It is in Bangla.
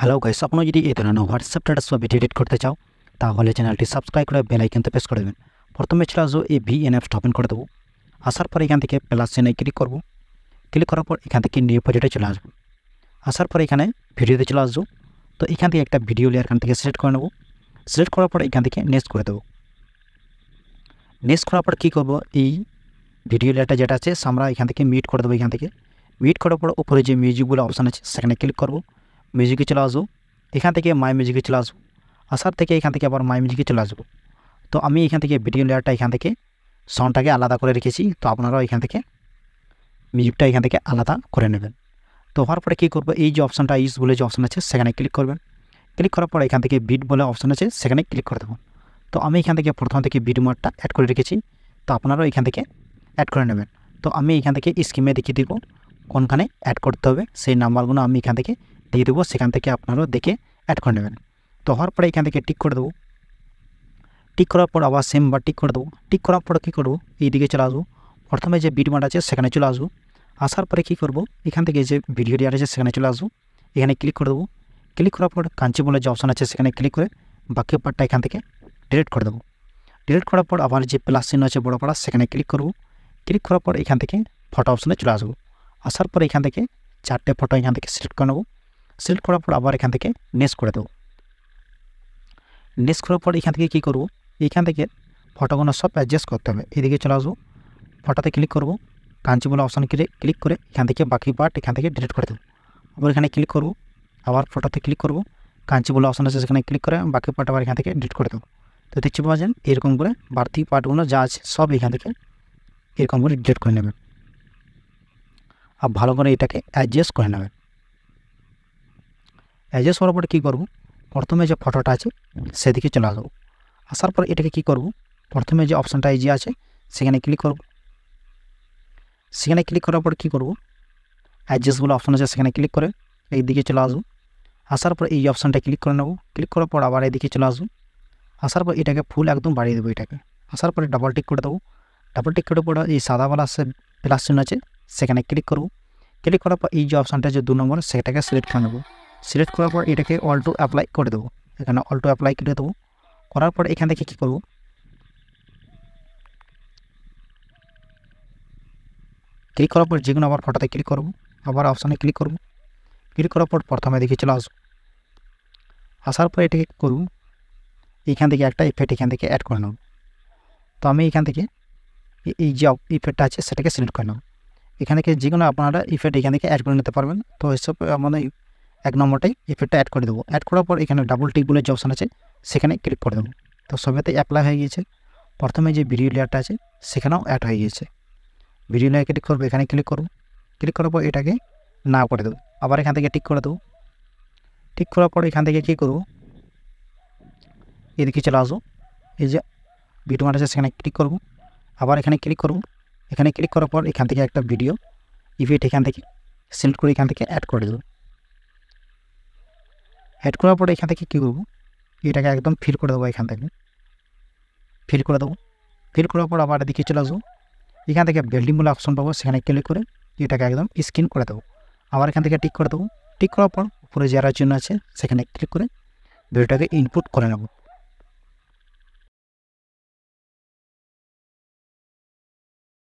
হ্যালো গাইস আপনারা যদি এই ধরনের হোয়াটসঅ্যাপ স্ট্যাটাস বা ভিডিও এডিট করতে চাও তাহলে চ্যানেলটি সাবস্ক্রাইব করে বেলাইকেনতে প্রেস করে দেবেন প্রথমে চলে আসবো এই ভিএন অ্যাপসটা ওপেন করে দেবো আসার পর এখান থেকে প্লাস চেনে ক্লিক করবো ক্লিক করার পর এখান থেকে নিউ প্রজেক্টে চলে আসবো আসার পর এখানে ভিডিওতে চলে আসবো তো এখান থেকে একটা ভিডিও লেয়ার এখান থেকে সিলেক্ট করে নেবো সিলেক্ট করার পর এখান থেকে নেক্সট করে দেবো নেক্সট করার পর কী করবো এই ভিডিও লেয়ারটা যেটা আছে আমরা এখান থেকে মিট করে দেবো এখান থেকে মিট করার পর উপরে যে মিউজিকগুলো অপশান আছে সেখানে ক্লিক করবো মিউজিকে চলে আসবো এখান থেকে মাই মিউজিকে চলে আসবো আসার থেকে এখান থেকে আবার মাই মিউজিকে চলে আসবো তো আমি এখান থেকে ভিডিও লেয়ারটা এখান থেকে সাউন্ডটাকে আলাদা করে রেখেছি তো আপনারাও এখান থেকে মিউজিকটা এখান থেকে আলাদা করে নেবেন তো হওয়ার পরে কী করবো এই যে অপশানটা ইউজ বলে যে অপশান আছে সেখানে ক্লিক করবেন ক্লিক করার পরে এখান থেকে বিট বলে অপশান আছে সেখানে ক্লিক করে দেবো তো আমি এখান থেকে প্রথম থেকে বিট মোডটা অ্যাড করে রেখেছি তো আপনারাও এখান থেকে অ্যাড করে নেবেন তো আমি এখান থেকে স্কিমে দেখিয়ে দেবো কোনখানে অ্যাড করতে হবে সেই নাম্বারগুলো আমি এখান থেকে দিয়ে দেবো সেখান থেকে আপনারাও দেখে অ্যাড করে নেবেন তো হওয়ার পরে এখান থেকে টিক করে দেবো টিক করার পর আবার সেম বা টিক করে দেবো টিক করার পর কী করবো দিকে চলে আসবো প্রথমে যে বিটমার্ট আছে সেখানে চলে আসবো আসার পরে কী করবো এখান থেকে যে ভিডিওটি আছে সেখানে চলে আসবো এখানে ক্লিক করে দেবো ক্লিক করার পর বলে যে অপশান আছে সেখানে ক্লিক করে বাকি পার্টটা এখান থেকে ডিলিট করে দেবো ডিলিট করার পর আবার যে প্লাস চিহ্ন আছে বড় পাড়া সেখানে ক্লিক করবো ক্লিক করার পর এখান থেকে ফটো অপশানে চলে আসবো আসার পর এখান থেকে চারটে ফটো এখান থেকে সিলেক্ট করে নেবো সিলেক্ট করার পর আবার এখান থেকে নেস করে দেবো নেক্সট করার পর এখান থেকে কী করবো এখান থেকে ফটোগুলো সব অ্যাডজাস্ট করতে হবে এদিকে চলে আসবো ফটোতে ক্লিক করবো কাঞ্চিবুলা অপশান ক্লিক করে এখান থেকে বাকি পার্ট এখান থেকে ডিলিট করে দেবো আবার এখানে ক্লিক করবো আবার ফটোতে ক্লিক করবো কাঞ্চিবুলা অপশান আছে সেখানে ক্লিক করে বাকি পার্ট আবার এখান থেকে ডিলিট করে দেবো তো পাওয়া যান এরকম করে বাড়তি পার্টগুলো যা আছে সব এখান থেকে এরকম করে ডিলিট করে নেবেন আর ভালো করে এটাকে অ্যাডজাস্ট করে নেবেন অ্যাডজাস্ট করার পরে কী করবো প্রথমে যে ফটোটা আছে সেদিকে চলে আসবো আসার পর এটাকে কি করব প্রথমে যে অপশানটা এই যে আছে সেখানে ক্লিক করব সেখানে ক্লিক করার পর কী করবো অ্যাডজাস্টগুলো অপশান আছে সেখানে ক্লিক করে এই দিকে চলে আসবো আসার পর এই অপশানটা ক্লিক করে নেব ক্লিক করার পর আবার দিকে চলে আসবো আসার পর এটাকে ফুল একদম বাড়িয়ে দেবো এটাকে আসার পরে ডাবল টিক করে দেবো ডাবল টিক করে পরে এই বালা সে প্লাস চিহ্ন আছে সেখানে ক্লিক করব ক্লিক করার পর এই যে অপশানটা যে দু নম্বর সেটাকে সিলেক্ট করে নেবো সিলেক্ট করার পর এটাকে অল টু অ্যাপ্লাই করে দেবো এখানে অল টু অ্যাপ্লাই করে দেবো করার পর এখান থেকে কী করবো ক্লিক করার পর যে কোনো আবার ফটোতে ক্লিক করব আবার অপশানে ক্লিক করব ক্লিক করার পর প্রথমে দেখে চলে আসবো আসার পর এটাকে করব এখান থেকে একটা ইফেক্ট এখান থেকে অ্যাড করে নেব তো আমি এখান থেকে এই যে ইফেক্টটা আছে সেটাকে সিলেক্ট করে নেব এখান থেকে যে কোনো আপনারা ইফেক্ট এখান থেকে অ্যাড করে নিতে পারবেন তো এসব মানে এক নম্বরটাই ইফেক্টটা অ্যাড করে দেবো অ্যাড করার পর এখানে ডাবল টিক বলে যে অপশান আছে সেখানে ক্লিক করে দেবো তো সবেতে অ্যাপ্লাই হয়ে গিয়েছে প্রথমে যে ভিডিও লেয়ারটা আছে সেখানেও অ্যাড হয়ে গিয়েছে ভিডিও লেয়ার ক্লিক করবো এখানে ক্লিক করবো ক্লিক করার পর এটাকে না করে দেবো আবার এখান থেকে টিক করে দেবো টিক করার পর এখান থেকে কী করবো এদিকে চলে আসবো এই যে ভিডিও আছে সেখানে ক্লিক করবো আবার এখানে ক্লিক করবো এখানে ক্লিক করার পর এখান থেকে একটা ভিডিও ইফেক্ট এখান থেকে সিলেক্ট করে এখান থেকে অ্যাড করে দেবো অ্যাড করার পরে এখান থেকে কী করবো এটাকে একদম ফিল করে দেবো এখান থেকে ফিল করে দেবো ফিল করার পর আবার এদিকে চলে আসবো এখান থেকে বিল্ডিং বলে অপশন পাবো সেখানে ক্লিক করে এটাকে একদম স্ক্রিন করে দেবো আবার এখান থেকে টিক করে দেবো টিক করার পর উপরে যারা চিহ্ন আছে সেখানে ক্লিক করে ভিডিওটাকে ইনপুট করে নেবো